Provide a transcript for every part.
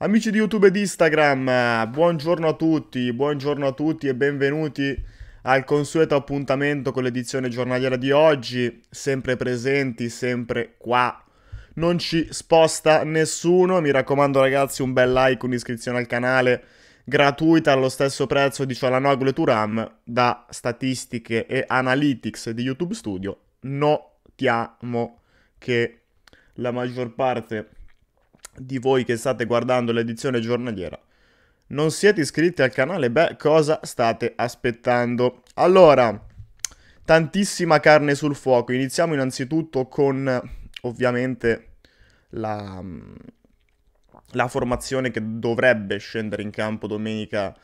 Amici di YouTube e di Instagram, buongiorno a tutti, buongiorno a tutti e benvenuti al consueto appuntamento con l'edizione giornaliera di oggi, sempre presenti, sempre qua. Non ci sposta nessuno, mi raccomando ragazzi un bel like, un'iscrizione al canale gratuita allo stesso prezzo di Cialanoglu e Turam da statistiche e analytics di YouTube Studio. Notiamo che la maggior parte di voi che state guardando l'edizione giornaliera non siete iscritti al canale, beh, cosa state aspettando? Allora, tantissima carne sul fuoco. Iniziamo innanzitutto con, ovviamente, la, la formazione che dovrebbe scendere in campo domenica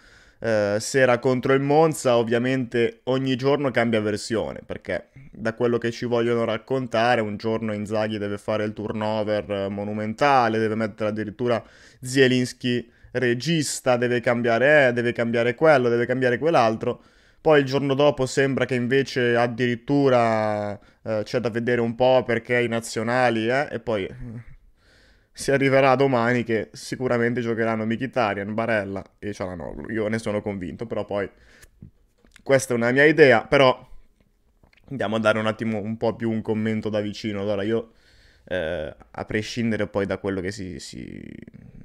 eh, sera contro il Monza, ovviamente ogni giorno cambia versione, perché da quello che ci vogliono raccontare, un giorno Inzaghi deve fare il turnover eh, monumentale, deve mettere addirittura Zielinski regista, deve cambiare, eh, deve cambiare quello, deve cambiare quell'altro. Poi il giorno dopo sembra che invece addirittura eh, c'è da vedere un po' perché i nazionali, eh, e poi mm, si arriverà domani che sicuramente giocheranno Mkhitaryan, Barella e Cialanoglu. Io ne sono convinto, però poi questa è una mia idea, però andiamo a dare un attimo un po' più un commento da vicino. Allora io, eh, a prescindere poi da quello che si, si,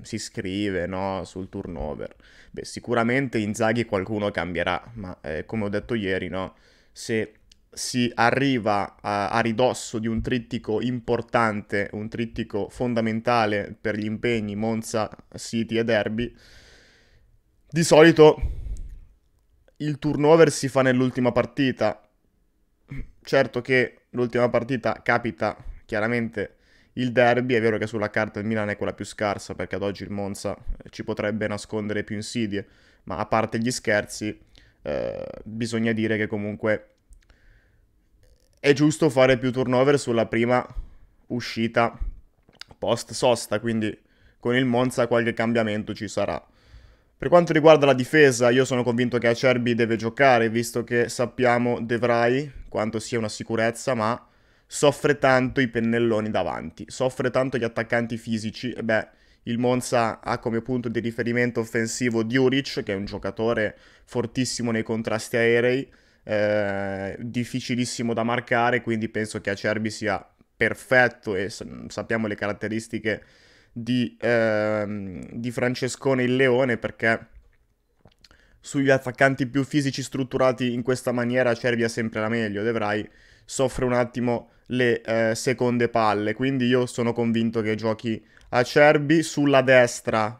si scrive no, sul turnover, beh, sicuramente Zaghi qualcuno cambierà, ma eh, come ho detto ieri, no, se si arriva a, a, ridosso di un trittico importante, un trittico fondamentale per gli impegni Monza, City e Derby, di solito il turnover si fa nell'ultima partita. Certo che l'ultima partita capita chiaramente il derby, è vero che sulla carta il Milan è quella più scarsa perché ad oggi il Monza eh, ci potrebbe nascondere più insidie, ma a parte gli scherzi eh, bisogna dire che comunque è giusto fare più turnover sulla prima uscita post sosta, quindi con il Monza qualche cambiamento ci sarà. Per quanto riguarda la difesa, io sono convinto che Acerbi deve giocare, visto che sappiamo De Vrij quanto sia una sicurezza, ma soffre tanto i pennelloni davanti, soffre tanto gli attaccanti fisici. E beh, il Monza ha come punto di riferimento offensivo Diuric, che è un giocatore fortissimo nei contrasti aerei, eh, difficilissimo da marcare, quindi penso che Acerbi sia perfetto e sappiamo le caratteristiche di, eh, di Francescone il Leone perché sugli attaccanti più fisici strutturati in questa maniera Acerbi ha sempre la meglio, De Vrij soffre un attimo le eh, seconde palle, quindi io sono convinto che giochi Acerbi sulla destra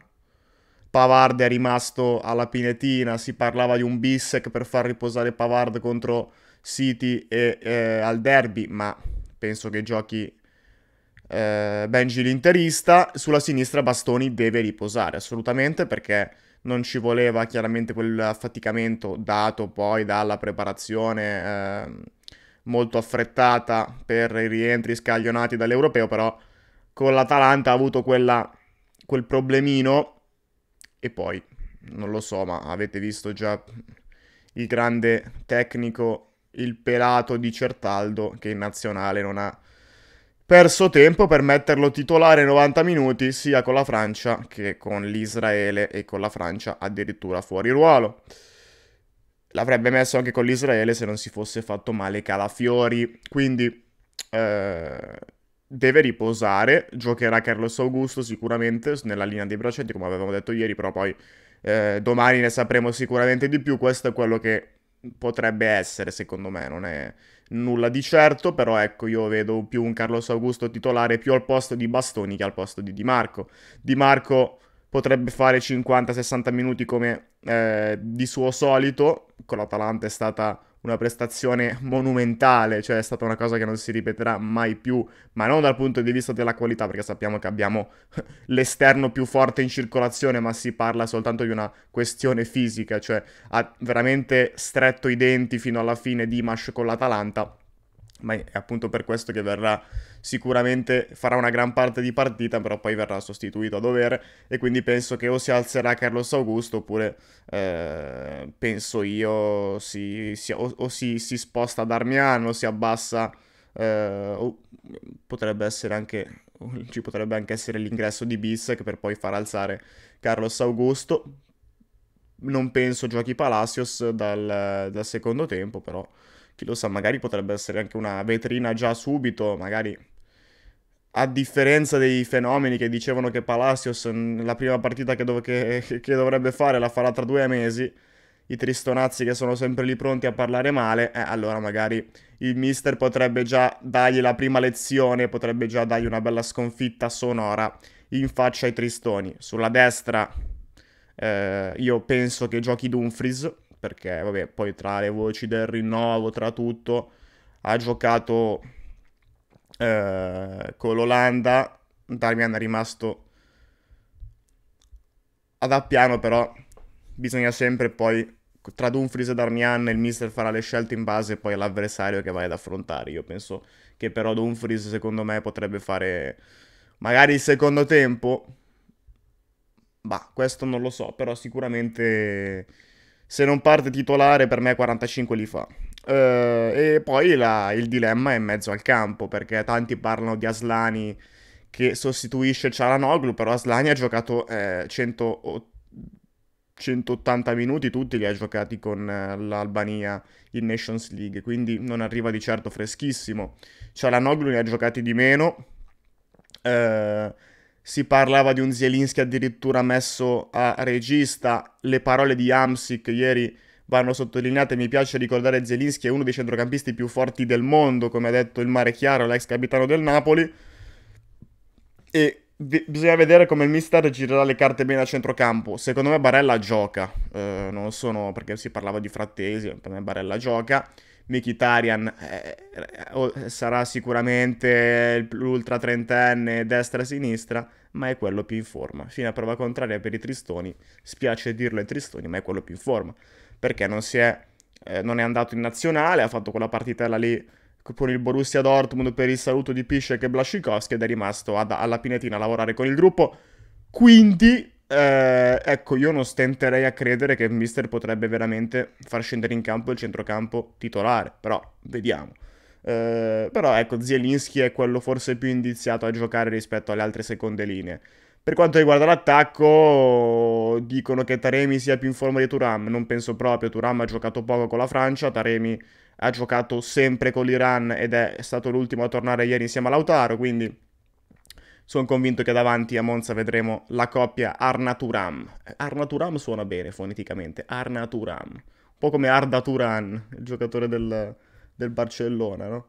Pavard è rimasto alla pinetina, si parlava di un Bissec per far riposare Pavard contro City e eh, al derby, ma penso che giochi eh, Benji l'interista. Sulla sinistra Bastoni deve riposare assolutamente perché non ci voleva chiaramente quell'affaticamento dato poi dalla preparazione eh, molto affrettata per i rientri scaglionati dall'europeo, però con l'Atalanta ha avuto quella, quel problemino e poi, non lo so, ma avete visto già il grande tecnico, il pelato di Certaldo, che in nazionale non ha perso tempo per metterlo titolare 90 minuti sia con la Francia che con l'Israele e con la Francia addirittura fuori ruolo. L'avrebbe messo anche con l'Israele se non si fosse fatto male Calafiori, quindi eh, deve riposare, giocherà Carlos Augusto sicuramente nella linea dei braccianti come avevamo detto ieri, però poi eh, domani ne sapremo sicuramente di più, questo è quello che potrebbe essere secondo me, non è nulla di certo, però ecco io vedo più un Carlos Augusto titolare più al posto di Bastoni che al posto di Di Marco. Di Marco potrebbe fare 50-60 minuti come eh, di suo solito, con l'Atalanta è stata una prestazione monumentale, cioè è stata una cosa che non si ripeterà mai più, ma non dal punto di vista della qualità, perché sappiamo che abbiamo l'esterno più forte in circolazione, ma si parla soltanto di una questione fisica, cioè ha veramente stretto i denti fino alla fine Dimash con l'Atalanta ma è appunto per questo che verrà sicuramente farà una gran parte di partita, però poi verrà sostituito a dovere e quindi penso che o si alzerà Carlos Augusto oppure eh, penso io si, si, o, o si, si, sposta ad Armiano, o si abbassa eh, o potrebbe essere anche ci potrebbe anche essere l'ingresso di Bissek per poi far alzare Carlos Augusto. Non penso giochi Palacios dal, dal secondo tempo, però chi lo sa, magari potrebbe essere anche una vetrina già subito, magari a differenza dei fenomeni che dicevano che Palacios mm, la prima partita che, dov- che, che dovrebbe fare la farà tra due mesi, i tristonazzi che sono sempre lì pronti a parlare male, eh, allora magari il mister potrebbe già dargli la prima lezione, potrebbe già dargli una bella sconfitta sonora in faccia ai tristoni. Sulla destra eh, io penso che giochi Dumfries, perché vabbè, poi tra le voci del rinnovo, tra tutto, ha giocato eh, con l'Olanda, Darmian è rimasto ad Appiano, però bisogna sempre poi, tra Dumfries e Darmian, il mister farà le scelte in base poi all'avversario che vai ad affrontare. Io penso che però Dumfries, secondo me, potrebbe fare magari il secondo tempo, ma questo non lo so, però sicuramente se non parte titolare per me 45 li fa. Eh, e poi la, il dilemma è in mezzo al campo, perché tanti parlano di Aslani che sostituisce Cialanoglu, però Aslani ha giocato eh, 100, 180 minuti, tutti li ha giocati con eh, l'Albania in Nations League, quindi non arriva di certo freschissimo. Cialanoglu ne ha giocati di meno. Eh, si parlava di un Zielinski addirittura messo a regista, le parole di Amsic ieri vanno sottolineate, mi piace ricordare Zielinski è uno dei centrocampisti più forti del mondo, come ha detto il Mare Chiaro, l'ex capitano del Napoli, e b- bisogna vedere come il mister girerà le carte bene a centrocampo, secondo me Barella gioca, eh, non sono perché si parlava di frattesi, per me Barella gioca, Mkhitaryan eh, eh, sarà sicuramente l'ultra trentenne destra-sinistra, ma è quello più in forma. Fino a prova contraria per i Tristoni, spiace dirlo ai Tristoni, ma è quello più in forma, perché non, è, eh, non è andato in nazionale, ha fatto quella partitella lì con il Borussia Dortmund per il saluto di Piszek e Blaszczykowski ed è rimasto ad, alla Pinetina a lavorare con il gruppo. Quindi eh, ecco, io non stenterei a credere che Mister potrebbe veramente far scendere in campo il centrocampo titolare, però vediamo. Eh, però ecco, Zielinski è quello forse più indiziato a giocare rispetto alle altre seconde linee. Per quanto riguarda l'attacco, dicono che Taremi sia più in forma di Turam, non penso proprio, Turam ha giocato poco con la Francia, Taremi ha giocato sempre con l'Iran ed è stato l'ultimo a tornare ieri insieme a Lautaro, quindi sono convinto che davanti a Monza vedremo la coppia Arnaturam. Arnaturam suona bene foneticamente, Arnaturam. Un po' come Arda Turan, il giocatore del, del Barcellona, no?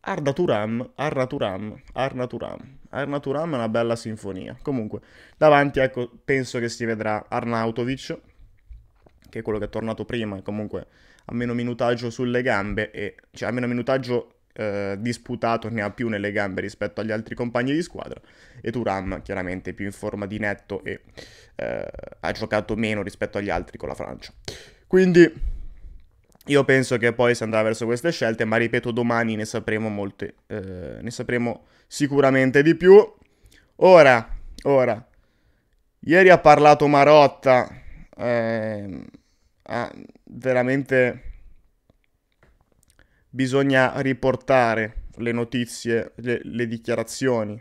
Arnaturam, Arnaturam, Arnaturam. Arnaturam è una bella sinfonia. Comunque, davanti ecco, penso che si vedrà Arnautovic, che è quello che è tornato prima e comunque ha meno minutaggio sulle gambe e cioè ha meno minutaggio eh, disputato ne ha più nelle gambe rispetto agli altri compagni di squadra e Turam chiaramente più in forma di netto e eh, ha giocato meno rispetto agli altri con la Francia. Quindi io penso che poi si andrà verso queste scelte, ma ripeto domani ne sapremo molte, eh, ne sapremo sicuramente di più. Ora, ora, ieri ha parlato Marotta, ehm, ha veramente bisogna riportare le notizie, le, le dichiarazioni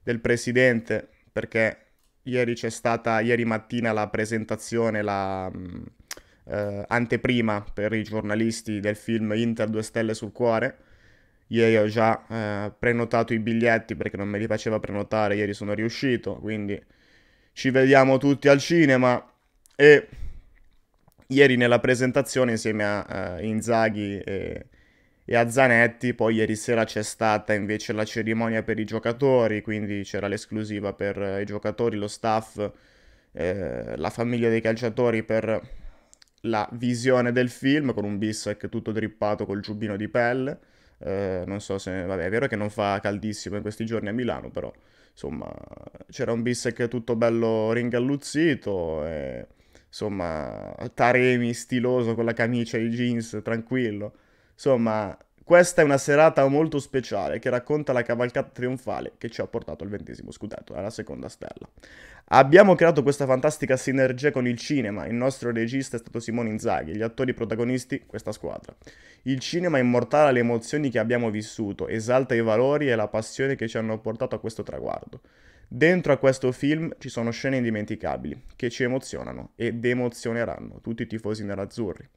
del presidente, perché ieri c'è stata, ieri mattina la presentazione, la mm, eh, anteprima per i giornalisti del film Inter due Stelle sul Cuore. Ieri ho già eh, prenotato i biglietti perché non me li faceva prenotare, ieri sono riuscito, quindi ci vediamo tutti al cinema e ieri nella presentazione insieme a eh, Inzaghi e e a Zanetti. Poi ieri sera c'è stata invece la cerimonia per i giocatori, quindi c'era l'esclusiva per eh, i giocatori, lo staff, eh, la famiglia dei calciatori per la visione del film con un Bissec tutto drippato col giubbino di pelle. Eh, non so se, vabbè, è vero che non fa caldissimo in questi giorni a Milano, però insomma c'era un Bissec tutto bello ringalluzzito. E, insomma, Taremi stiloso con la camicia e i jeans, tranquillo Insomma, questa è una serata molto speciale che racconta la cavalcata trionfale che ci ha portato al ventesimo scudetto, alla seconda stella. Abbiamo creato questa fantastica sinergia con il cinema, il nostro regista è stato Simone Inzaghi, gli attori protagonisti questa squadra. Il cinema immortala le emozioni che abbiamo vissuto, esalta i valori e la passione che ci hanno portato a questo traguardo. Dentro a questo film ci sono scene indimenticabili che ci emozionano ed emozioneranno tutti i tifosi nerazzurri.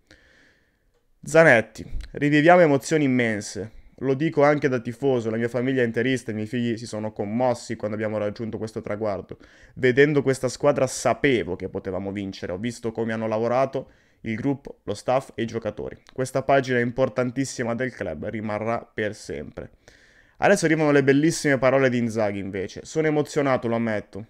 Zanetti, riviviamo emozioni immense. Lo dico anche da tifoso, la mia famiglia è interista, i miei figli si sono commossi quando abbiamo raggiunto questo traguardo. Vedendo questa squadra sapevo che potevamo vincere, ho visto come hanno lavorato il gruppo, lo staff e i giocatori. Questa pagina importantissima del club rimarrà per sempre. Adesso arrivano le bellissime parole di Inzaghi invece. Sono emozionato, lo ammetto.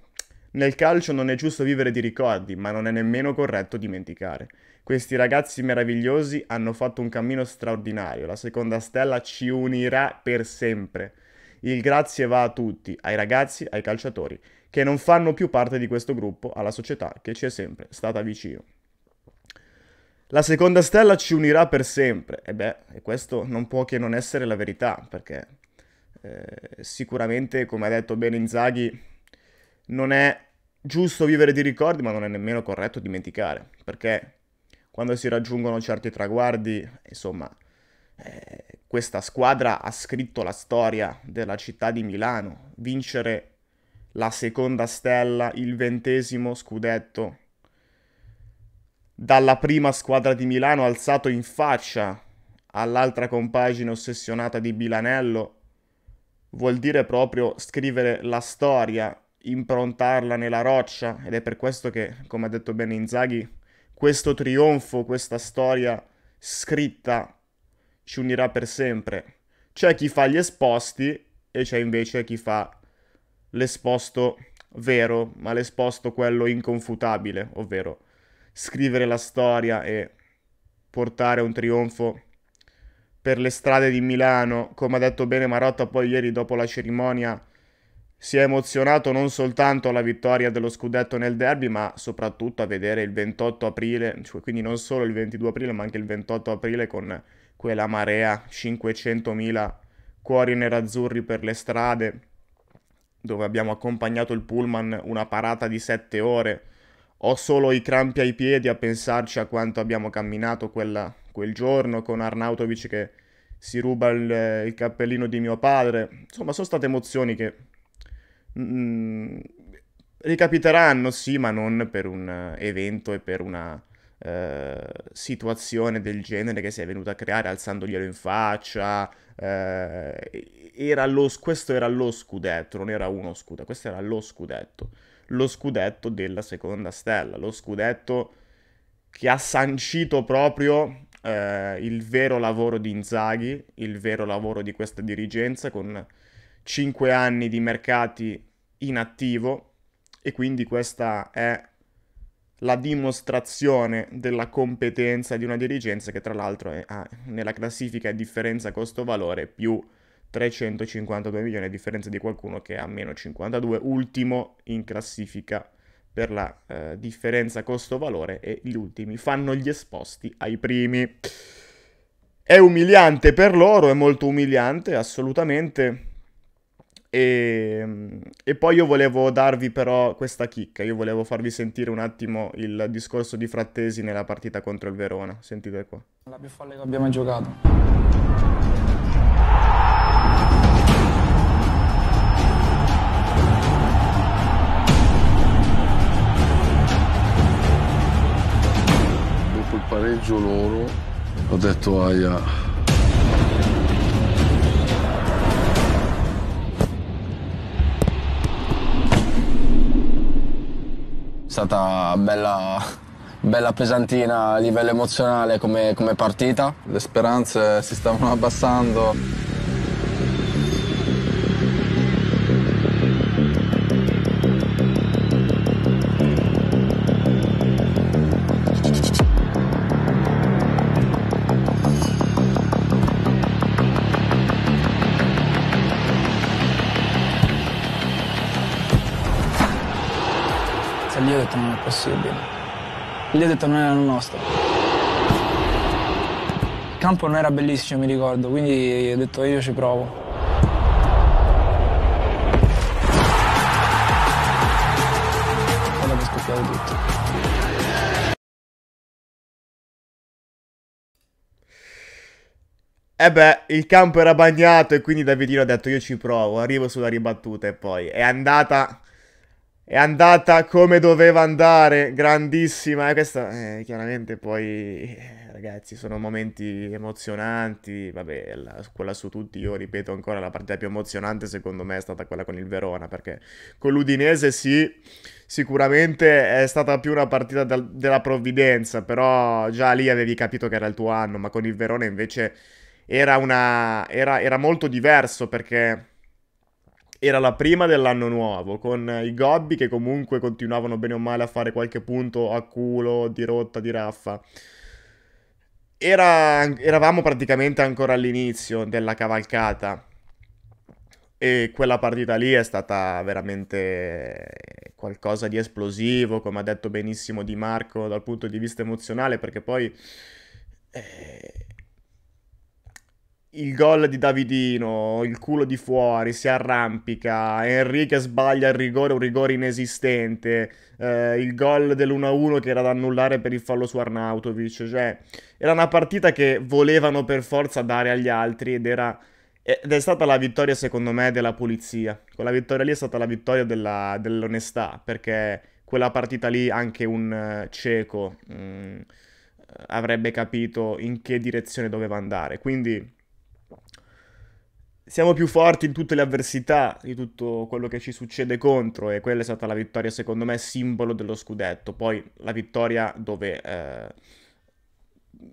Nel calcio non è giusto vivere di ricordi, ma non è nemmeno corretto dimenticare. Questi ragazzi meravigliosi hanno fatto un cammino straordinario, la seconda stella ci unirà per sempre. Il grazie va a tutti, ai ragazzi, ai calciatori, che non fanno più parte di questo gruppo, alla società che ci è sempre stata vicino. La seconda stella ci unirà per sempre, e beh, questo non può che non essere la verità, perché eh, sicuramente, come ha detto bene Inzaghi, non è giusto vivere di ricordi, ma non è nemmeno corretto dimenticare, perché quando si raggiungono certi traguardi, insomma, eh, questa squadra ha scritto la storia della città di Milano. Vincere la seconda stella, il ventesimo scudetto, dalla prima squadra di Milano alzato in faccia all'altra compagine ossessionata di Milanello, vuol dire proprio scrivere la storia, improntarla nella roccia ed è per questo che, come ha detto bene Inzaghi, questo trionfo, questa storia scritta ci unirà per sempre. C'è chi fa gli esposti e c'è invece chi fa l'esposto vero, ma l'esposto quello inconfutabile, ovvero scrivere la storia e portare un trionfo per le strade di Milano, come ha detto bene Marotta poi ieri dopo la cerimonia si è emozionato non soltanto alla vittoria dello scudetto nel derby, ma soprattutto a vedere il 28 aprile, cioè quindi non solo il 22 aprile, ma anche il 28 aprile con quella marea, 500.000 cuori nerazzurri per le strade, dove abbiamo accompagnato il pullman una parata di 7 ore. Ho solo i crampi ai piedi a pensarci a quanto abbiamo camminato quella, quel giorno con Arnautovic che si ruba il, il cappellino di mio padre. Insomma, sono state emozioni che Mm, ricapiteranno, sì, ma non per un eh, evento e per una eh, situazione del genere che si è venuta a creare alzandoglielo in faccia. Eh, era lo, questo era lo scudetto, non era uno scudetto, questo era lo scudetto. Lo scudetto della seconda stella, lo scudetto che ha sancito proprio eh, il vero lavoro di Inzaghi, il vero lavoro di questa dirigenza con 5 anni di mercati inattivo e quindi questa è la dimostrazione della competenza di una dirigenza che tra l'altro è, ah, nella classifica differenza costo-valore più 352 milioni a differenza di qualcuno che ha meno 52, ultimo in classifica per la eh, differenza costo-valore e gli ultimi fanno gli esposti ai primi. È umiliante per loro, è molto umiliante assolutamente e, ehm, e, poi io volevo darvi però questa chicca, io volevo farvi sentire un attimo il discorso di Frattesi nella partita contro il Verona, sentite qua. La più folle che abbiamo giocato. Dopo il pareggio loro ho detto aia È stata bella, bella pesantina a livello emozionale come, come partita. Le speranze si stavano abbassando. possibile. Gli ho detto non era il nostro. Il campo non era bellissimo, mi ricordo, quindi ho detto io ci provo. E dopo è scoppiato tutto. E eh beh, il campo era bagnato e quindi Davidino ha detto io ci provo, arrivo sulla ribattuta e poi è andata è andata come doveva andare, grandissima. E eh, questa, eh, chiaramente, poi, eh, ragazzi, sono momenti emozionanti. Vabbè, la, quella su tutti, io ripeto ancora, la partita più emozionante secondo me è stata quella con il Verona, perché con l'Udinese sì, sicuramente è stata più una partita del, della provvidenza, però già lì avevi capito che era il tuo anno, ma con il Verona invece era, una, era, era molto diverso perché era la prima dell'anno nuovo, con i Gobbi che comunque continuavano bene o male a fare qualche punto a culo, di rotta, di raffa. Era, eravamo praticamente ancora all'inizio della cavalcata e quella partita lì è stata veramente qualcosa di esplosivo, come ha detto benissimo Di Marco dal punto di vista emozionale, perché poi... Eh il gol di Davidino, il culo di fuori, si arrampica, Enrique sbaglia il rigore, un rigore inesistente, eh, il gol dell'1-1 che era da annullare per il fallo su Arnautovic, cioè era una partita che volevano per forza dare agli altri ed, era, ed è stata la vittoria secondo me della pulizia, quella vittoria lì è stata la vittoria della, dell'onestà, perché quella partita lì anche un eh, cieco mh, mm, avrebbe capito in che direzione doveva andare, quindi siamo più forti in tutte le avversità, di tutto quello che ci succede contro e quella è stata la vittoria secondo me simbolo dello scudetto. Poi la vittoria dove eh,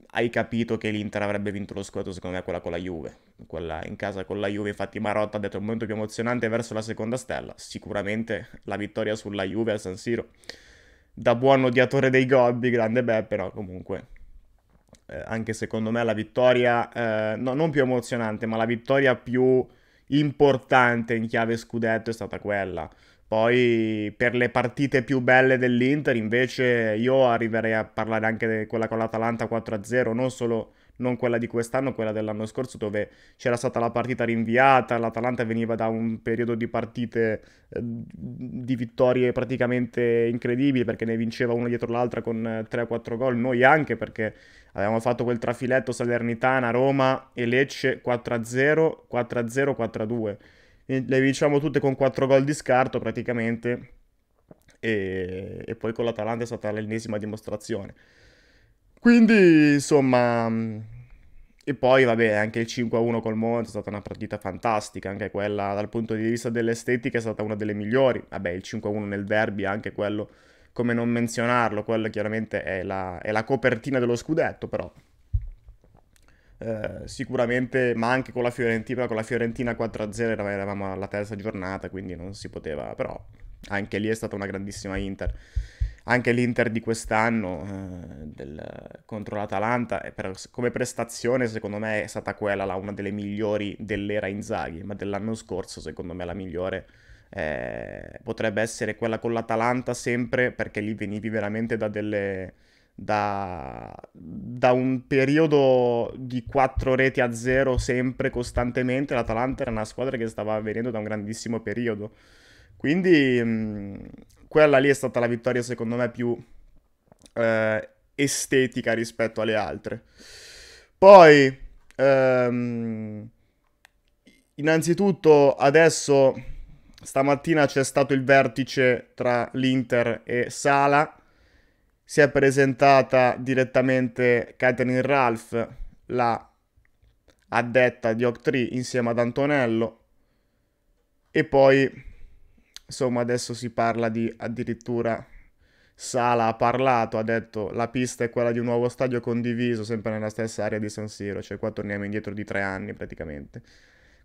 hai capito che l'Inter avrebbe vinto lo scudetto secondo me quella con la Juve, quella in casa con la Juve, infatti Marotta ha detto il momento più emozionante verso la seconda stella, sicuramente la vittoria sulla Juve a San Siro. Da buon odiatore dei gobbi, grande Beppe, però comunque eh, anche secondo me la vittoria, eh, no, non più emozionante, ma la vittoria più importante in chiave scudetto è stata quella. Poi per le partite più belle dell'Inter invece io arriverei a parlare anche di quella con l'Atalanta 4-0, non solo non quella di quest'anno, quella dell'anno scorso, dove c'era stata la partita rinviata, l'Atalanta veniva da un periodo di partite eh, di vittorie praticamente incredibili, perché ne vinceva una dietro l'altra con 3-4 eh, gol, noi anche perché avevamo fatto quel trafiletto Salernitana, Roma e Lecce 4-0, 4-0, 4-2. Le vinciamo tutte con 4 gol di scarto praticamente e, e poi con l'Atalanta è stata l'ennesima dimostrazione. Quindi, insomma... Mm, e poi, vabbè, anche il 5-1 col Monza è stata una partita fantastica, anche quella dal punto di vista dell'estetica è stata una delle migliori. Vabbè, il 5-1 nel derby, anche quello, come non menzionarlo, quello chiaramente è la, è la copertina dello scudetto, però eh, sicuramente, ma anche con la Fiorentina, con la Fiorentina 4-0 eravamo alla terza giornata, quindi non si poteva, però anche lì è stata una grandissima Inter anche l'Inter di quest'anno eh, del, contro l'Atalanta eh, per, come prestazione secondo me è stata quella la, una delle migliori dell'era Inzaghi, ma dell'anno scorso secondo me la migliore eh, potrebbe essere quella con l'Atalanta sempre perché lì venivi veramente da delle... Da, da, un periodo di 4 reti a 0 sempre costantemente l'Atalanta era una squadra che stava venendo da un grandissimo periodo quindi mm, quella lì è stata la vittoria secondo me più eh, estetica rispetto alle altre. Poi, ehm, innanzitutto adesso stamattina c'è stato il vertice tra l'Inter e Sala, si è presentata direttamente Catherine Ralph, la addetta di Octree insieme ad Antonello e poi Insomma, adesso si parla di addirittura Sala ha parlato, ha detto la pista è quella di un nuovo stadio condiviso, sempre nella stessa area di San Siro, cioè qua torniamo indietro di tre anni praticamente.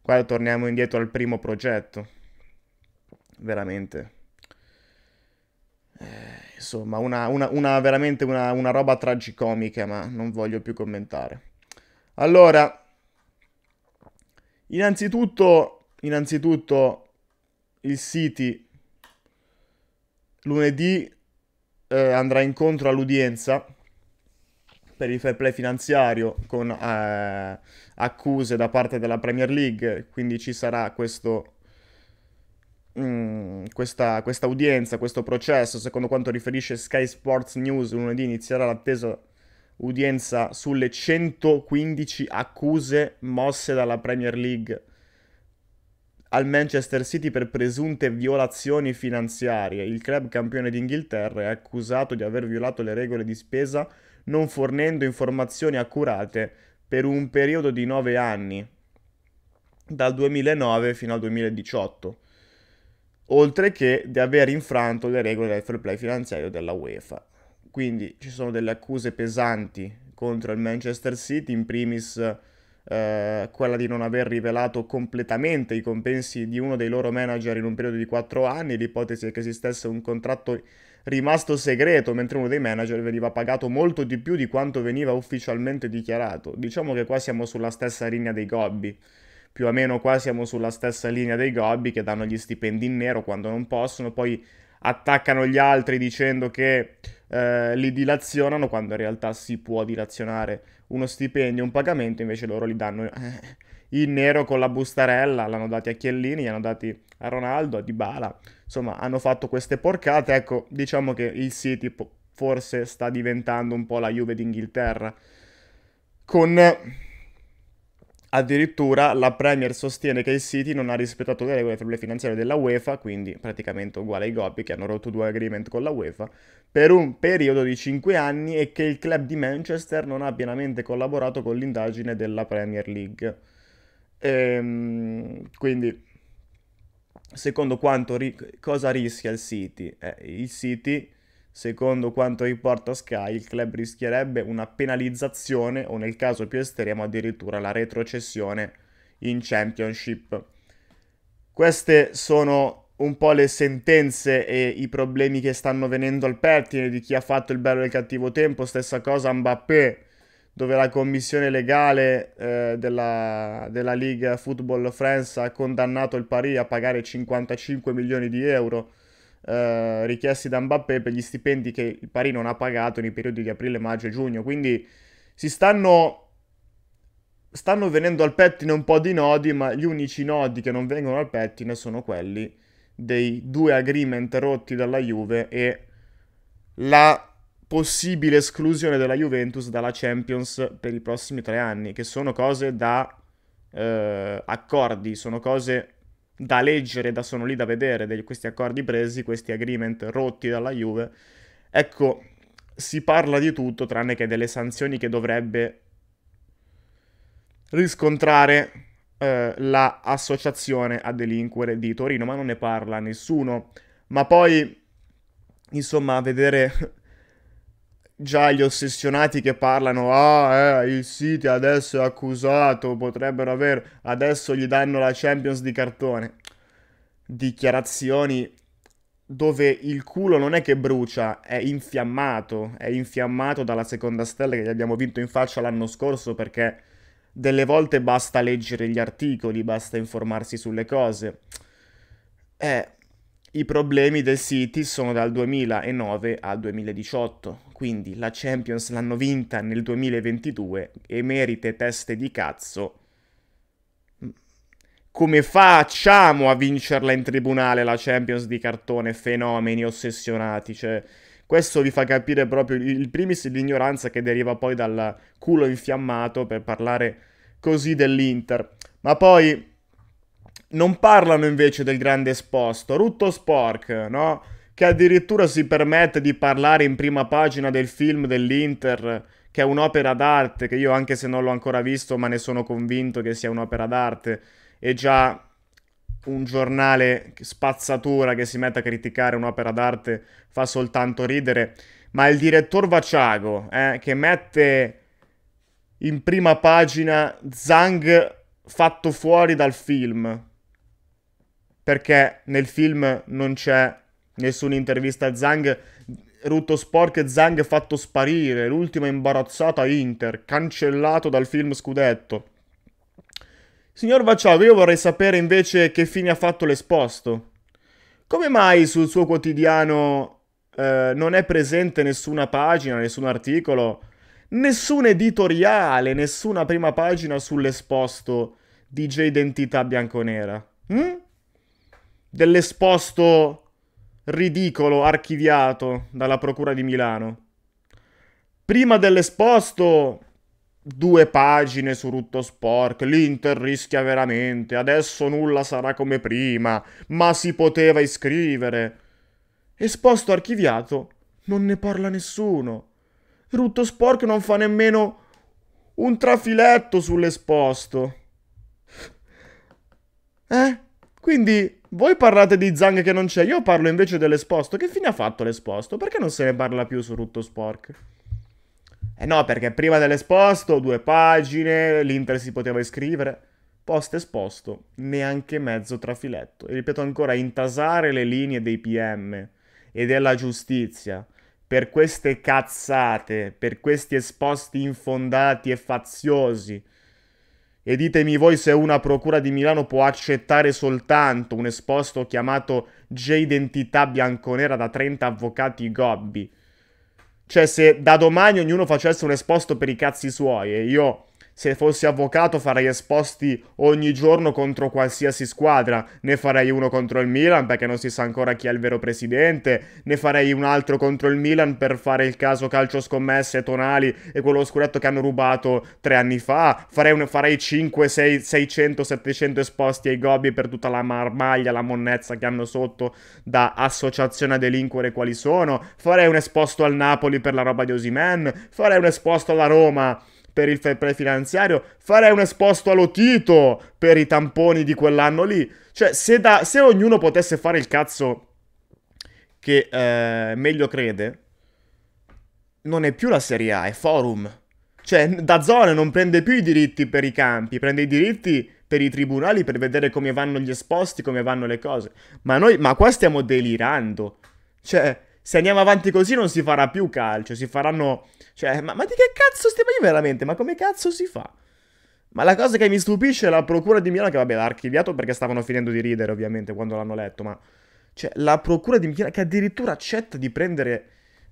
Qua torniamo indietro al primo progetto. Veramente. Eh, insomma, una, una, una veramente una, una roba tragicomica, ma non voglio più commentare. Allora, innanzitutto, innanzitutto il City lunedì eh, andrà incontro all'udienza per il fair play finanziario con eh, accuse da parte della Premier League, quindi ci sarà questo, mh, mm, questa, questa udienza, questo processo, secondo quanto riferisce Sky Sports News, lunedì inizierà l'attesa udienza sulle 115 accuse mosse dalla Premier League al Manchester City per presunte violazioni finanziarie. Il club campione d'Inghilterra è accusato di aver violato le regole di spesa non fornendo informazioni accurate per un periodo di 9 anni, dal 2009 fino al 2018, oltre che di aver infranto le regole del fair play finanziario della UEFA. Quindi ci sono delle accuse pesanti contro il Manchester City, in primis eh, quella di non aver rivelato completamente i compensi di uno dei loro manager in un periodo di 4 anni, l'ipotesi è che esistesse un contratto rimasto segreto mentre uno dei manager veniva pagato molto di più di quanto veniva ufficialmente dichiarato. Diciamo che qua siamo sulla stessa linea dei gobbi. Più o meno qua siamo sulla stessa linea dei gobbi che danno gli stipendi in nero quando non possono, poi attaccano gli altri dicendo che eh, li dilazionano quando in realtà si può dilazionare uno stipendio, un pagamento, invece loro li danno eh, in nero con la bustarella, l'hanno dati a Chiellini, li hanno dati a Ronaldo, a Dybala, insomma hanno fatto queste porcate, ecco diciamo che il City forse sta diventando un po' la Juve d'Inghilterra, con Addirittura la Premier sostiene che il City non ha rispettato le regole finanziarie della UEFA, quindi praticamente uguale ai Gobbi che hanno rotto due agreement con la UEFA, per un periodo di 5 anni e che il club di Manchester non ha pienamente collaborato con l'indagine della Premier League. Ehm, quindi, secondo quanto ri- cosa rischia il City? Eh, il City Secondo quanto riporta Sky, il club rischierebbe una penalizzazione o nel caso più estremo addirittura la retrocessione in Championship. Queste sono un po' le sentenze e i problemi che stanno venendo al pertine di chi ha fatto il bello e il cattivo tempo. Stessa cosa Mbappé, dove la commissione legale eh, della, della Ligue Football France ha condannato il Paris a pagare 55 milioni di euro eh, richiesti da Mbappé per gli stipendi che il Parì non ha pagato nei periodi di aprile, maggio e giugno. Quindi si stanno, stanno venendo al pettine un po' di nodi, ma gli unici nodi che non vengono al pettine sono quelli dei due agreement rotti dalla Juve e la possibile esclusione della Juventus dalla Champions per i prossimi tre anni, che sono cose da eh, accordi, sono cose da leggere, da, sono lì da vedere, degli, questi accordi presi, questi agreement rotti dalla Juve. Ecco, si parla di tutto tranne che delle sanzioni che dovrebbe riscontrare eh, la a delinquere di Torino, ma non ne parla nessuno. Ma poi, insomma, vedere già gli ossessionati che parlano ah eh, il City adesso è accusato potrebbero aver adesso gli danno la Champions di cartone dichiarazioni dove il culo non è che brucia, è infiammato, è infiammato dalla seconda stella che gli abbiamo vinto in faccia l'anno scorso perché delle volte basta leggere gli articoli, basta informarsi sulle cose. Eh, i problemi del City sono dal 2009 al 2018, quindi la Champions l'hanno vinta nel 2022 e merite teste di cazzo. Mm. Come facciamo a vincerla in tribunale la Champions di cartone, fenomeni ossessionati, cioè... Questo vi fa capire proprio il primis l'ignoranza che deriva poi dal culo infiammato per parlare così dell'Inter. Ma poi non parlano invece del grande esposto. Rutto Spork, no? Che addirittura si permette di parlare in prima pagina del film dell'Inter, che è un'opera d'arte, che io anche se non l'ho ancora visto, ma ne sono convinto che sia un'opera d'arte. È già un giornale spazzatura che si mette a criticare un'opera d'arte fa soltanto ridere. Ma il direttore Vaciago, eh, che mette in prima pagina Zhang fatto fuori dal film perché nel film non c'è nessuna intervista a Zhang. Rutto Spork Zhang fatto sparire, l'ultima imbarazzata Inter, cancellato dal film Scudetto. Signor Vaciago, io vorrei sapere invece che fine ha fatto l'esposto. Come mai sul suo quotidiano eh, non è presente nessuna pagina, nessun articolo, nessun editoriale, nessuna prima pagina sull'esposto di J Identità Bianconera? Mm? dell'esposto ridicolo archiviato dalla Procura di Milano. Prima dell'esposto, due pagine su Rutto Spork, l'Inter rischia veramente, adesso nulla sarà come prima, ma si poteva iscrivere. Esposto archiviato, non ne parla nessuno. Rutto Spork non fa nemmeno un trafiletto sull'esposto. Eh? Quindi voi parlate di Zang che non c'è, io parlo invece dell'esposto. Che fine ha fatto l'esposto? Perché non se ne parla più su Rutto Spork? Eh no, perché prima dell'esposto, due pagine, l'Inter si poteva iscrivere. Post esposto, neanche mezzo trafiletto. E ripeto ancora, intasare le linee dei PM e della giustizia per queste cazzate, per questi esposti infondati e faziosi, e ditemi voi se una procura di Milano può accettare soltanto un esposto chiamato J-Identità Bianconera da 30 avvocati gobbi. Cioè, se da domani ognuno facesse un esposto per i cazzi suoi e io se fossi avvocato farei esposti ogni giorno contro qualsiasi squadra. Ne farei uno contro il Milan perché non si sa ancora chi è il vero presidente. Ne farei un altro contro il Milan per fare il caso calcio scommesse, e tonali e quello scuretto che hanno rubato tre anni fa. Farei, un, farei 5, 6, 600, 700 esposti ai gobbi per tutta la marmaglia, la monnezza che hanno sotto da associazione a delinquere quali sono. Farei un esposto al Napoli per la roba di Osimen. Farei un esposto alla Roma per il fair play finanziario, farei un esposto allo Tito per i tamponi di quell'anno lì. Cioè, se, da, se ognuno potesse fare il cazzo che eh, meglio crede, non è più la Serie A, è Forum. Cioè, da zone non prende più i diritti per i campi, prende i diritti per i tribunali per vedere come vanno gli esposti, come vanno le cose. Ma noi, ma qua stiamo delirando. Cioè, se andiamo avanti così non si farà più calcio, si faranno... Cioè, ma, ma di che cazzo stiamo... Io veramente, ma come cazzo si fa? Ma la cosa che mi stupisce è la procura di Milano, che vabbè l'ha archiviato perché stavano finendo di ridere ovviamente quando l'hanno letto, ma... Cioè, la procura di Milano che addirittura accetta di prendere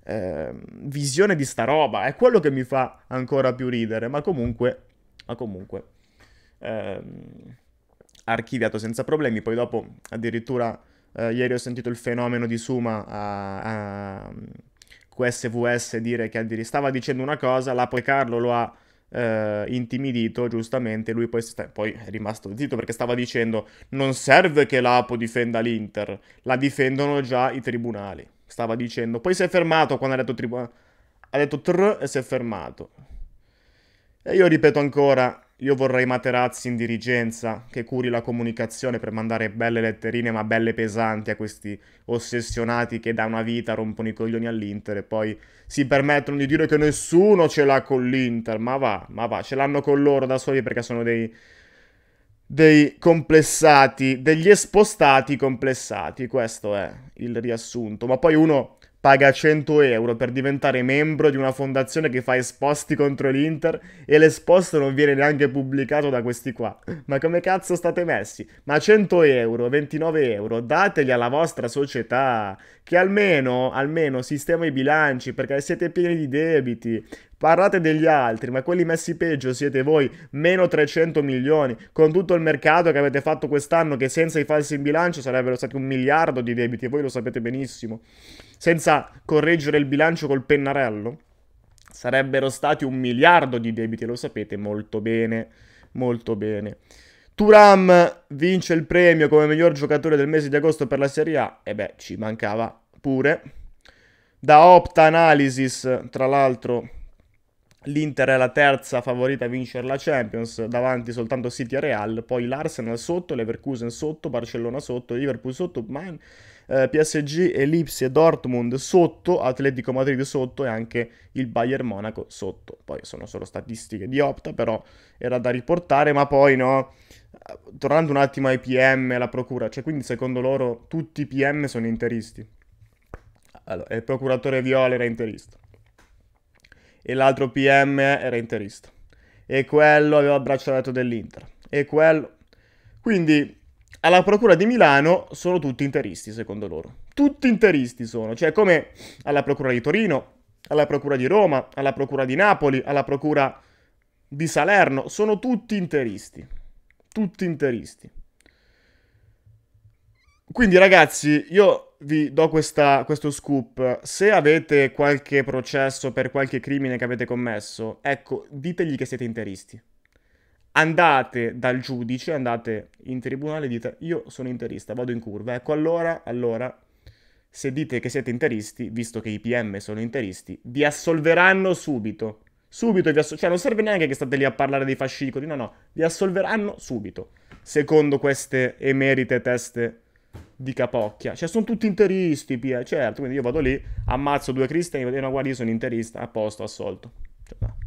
eh, visione di sta roba, è quello che mi fa ancora più ridere, ma comunque... Ma comunque... Ehm, archiviato senza problemi, poi dopo addirittura Uh, ieri ho sentito il fenomeno di Suma a, a QSVS dire che stava dicendo una cosa, l'Apo e Carlo lo ha uh, intimidito, giustamente, lui poi, sta- poi, è rimasto zitto perché stava dicendo non serve che l'Apo difenda l'Inter, la difendono già i tribunali, stava dicendo. Poi si è fermato quando ha detto, tribunale, ha detto tr e si è fermato. E io ripeto ancora, io vorrei Materazzi in dirigenza, che curi la comunicazione per mandare belle letterine ma belle pesanti a questi ossessionati che da una vita rompono i coglioni all'Inter e poi si permettono di dire che nessuno ce l'ha con l'Inter, ma va, ma va, ce l'hanno con loro da soli perché sono dei, dei complessati, degli espostati complessati, questo è il riassunto. Ma poi uno paga 100 euro per diventare membro di una fondazione che fa esposti contro l'Inter e l'esposto non viene neanche pubblicato da questi qua. Ma come cazzo state messi? Ma 100 euro, 29 euro, dateli alla vostra società che almeno, almeno sistema i bilanci perché siete pieni di debiti. Parlate degli altri, ma quelli messi peggio siete voi, meno 300 milioni, con tutto il mercato che avete fatto quest'anno, che senza i falsi in bilancio sarebbero stati un miliardo di debiti, e voi lo sapete benissimo. Senza correggere il bilancio col pennarello, sarebbero stati un miliardo di debiti, e lo sapete molto bene, molto bene. Turam vince il premio come miglior giocatore del mese di agosto per la Serie A, e beh, ci mancava pure. Da Opta Analysis, tra l'altro L'Inter è la terza favorita a vincere la Champions, davanti soltanto City e Real, poi l'Arsenal sotto, l'Everkusen sotto, Barcellona sotto, Liverpool sotto, Man, eh, PSG, Elipsi e Dortmund sotto, Atletico Madrid sotto e anche il Bayern Monaco sotto. Poi sono solo statistiche di Opta, però era da riportare, ma poi no... Tornando un attimo ai PM e alla procura, cioè quindi secondo loro tutti i PM sono interisti. Allora, il procuratore Viola era interista e l'altro PM era interista e quello aveva il braccio dell'Inter e quello quindi alla procura di Milano sono tutti interisti secondo loro tutti interisti sono cioè come alla procura di Torino alla procura di Roma alla procura di Napoli alla procura di Salerno sono tutti interisti tutti interisti quindi ragazzi io vi do questa, questo scoop. Se avete qualche processo per qualche crimine che avete commesso, ecco, ditegli che siete interisti. Andate dal giudice, andate in tribunale e dite io sono interista, vado in curva. Ecco, allora, allora, se dite che siete interisti, visto che i PM sono interisti, vi assolveranno subito. Subito vi assolveranno. Cioè, non serve neanche che state lì a parlare dei fascicoli, no, no, vi assolveranno subito, secondo queste emerite teste di capocchia. Cioè, sono tutti interisti, pia. certo. Quindi io vado lì, ammazzo due cristiani, vedo, no, eh, guarda, io sono interista, a posto, assolto. Cioè, no.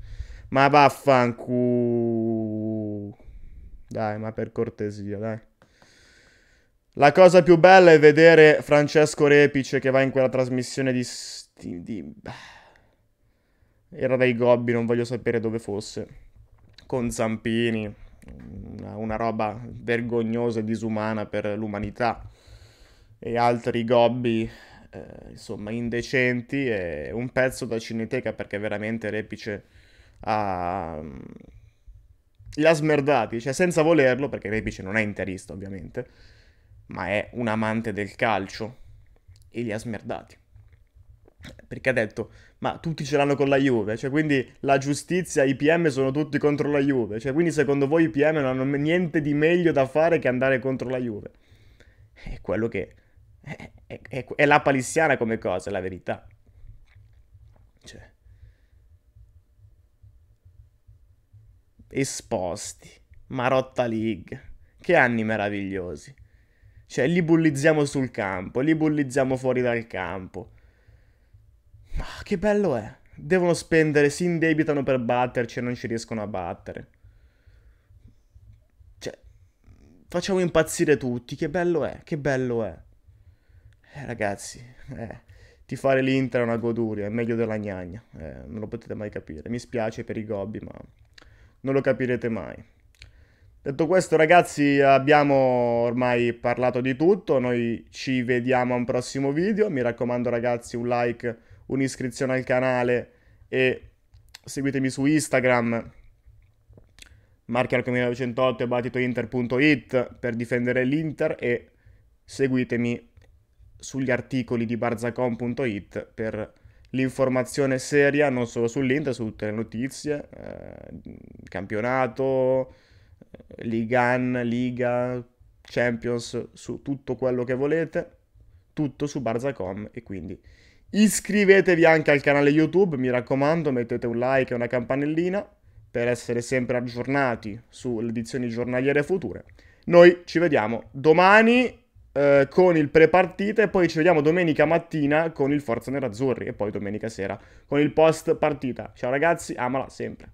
Ma vaffanculo. Dai, ma per cortesia, dai. La cosa più bella è vedere Francesco Repice che va in quella trasmissione di... di... Era dai Gobbi, non voglio sapere dove fosse. Con Zampini. Una, una roba vergognosa e disumana per l'umanità e altri gobbi eh, insomma indecenti e un pezzo da Cineteca perché veramente Repice ha... Mm, li ha smerdati, cioè senza volerlo perché Repice non è interista ovviamente, ma è un amante del calcio e li ha smerdati. Perché ha detto, ma tutti ce l'hanno con la Juve, cioè quindi la giustizia, i PM sono tutti contro la Juve, cioè quindi secondo voi i PM non hanno niente di meglio da fare che andare contro la Juve? È quello che è, è, è, la palissiana come cosa, è la verità. Cioè. Esposti, Marotta League, che anni meravigliosi. Cioè, li bullizziamo sul campo, li bullizziamo fuori dal campo. Ma oh, che bello è. Devono spendere, si indebitano per batterci e non ci riescono a battere. Cioè, facciamo impazzire tutti, che bello è, che bello è. Eh, ragazzi, eh, fare l'Inter è una goduria, è meglio della gnagna, eh, non lo potete mai capire. Mi spiace per i gobbi, ma non lo capirete mai. Detto questo, ragazzi, abbiamo ormai parlato di tutto. Noi ci vediamo a un prossimo video. Mi raccomando, ragazzi, un like, un'iscrizione al canale e seguitemi su Instagram marchiarco1908 e battitointer.it per difendere l'Inter e seguitemi sugli articoli di barzacom.it per l'informazione seria non solo sull'Inter, su tutte le notizie, eh, campionato, eh, Ligan, Liga, Champions, su tutto quello che volete, tutto su Barzacom e quindi iscrivetevi anche al canale YouTube, mi raccomando, mettete un like e una campanellina per essere sempre aggiornati sulle edizioni giornaliere future. Noi ci vediamo domani eh, con il pre-partita e poi ci vediamo domenica mattina con il Forza Nerazzurri e poi domenica sera con il post partita. Ciao ragazzi, amala sempre.